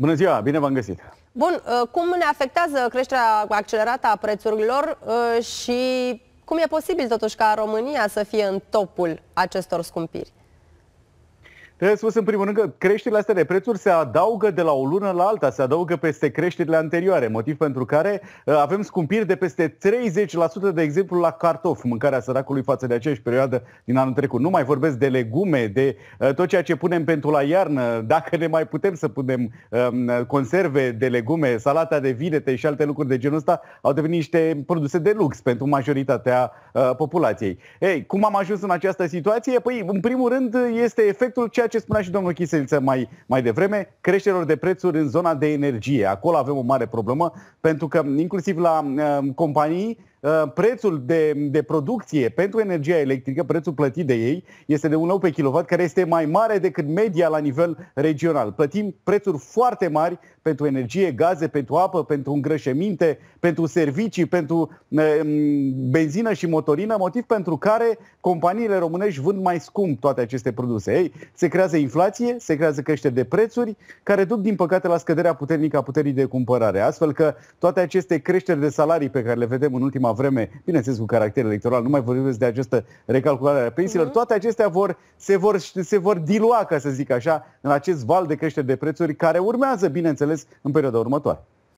Bună ziua, bine v-am găsit! Bun, uh, cum ne afectează creșterea accelerată a prețurilor uh, și cum e posibil totuși ca România să fie în topul acestor scumpiri? Trebuie spus în primul rând că creșterile astea de prețuri se adaugă de la o lună la alta, se adaugă peste creșterile anterioare, motiv pentru care uh, avem scumpiri de peste 30%, de exemplu, la cartofi, mâncarea săracului față de aceeași perioadă din anul trecut. Nu mai vorbesc de legume, de uh, tot ceea ce punem pentru la iarnă, dacă ne mai putem să punem um, conserve de legume, salata de vinete și alte lucruri de genul ăsta, au devenit niște produse de lux pentru majoritatea uh, populației. Ei, cum am ajuns în această situație? Păi, în primul rând, este efectul ceea ce spunea și domnul Chiseliță mai, mai devreme, creșterilor de prețuri în zona de energie. Acolo avem o mare problemă, pentru că inclusiv la uh, companii Uh, prețul de, de producție pentru energia electrică, prețul plătit de ei, este de un leu pe kilowatt, care este mai mare decât media la nivel regional. Plătim prețuri foarte mari pentru energie, gaze, pentru apă, pentru îngrășăminte, pentru servicii, pentru e, uh, benzină și motorină, motiv pentru care companiile românești vând mai scump toate aceste produse. Ei, se creează inflație, se creează creșteri de prețuri, care duc, din păcate, la scăderea puternică a puterii de cumpărare. Astfel că toate aceste creșteri de salarii pe care le vedem în ultima ultima vreme, bineînțeles cu caracter electoral, nu mai vorbesc de această recalculare a pensiilor, mhm. toate acestea vor, se, vor, se vor dilua, ca să zic așa, în acest val de creștere de prețuri care urmează, bineînțeles, în perioada următoare.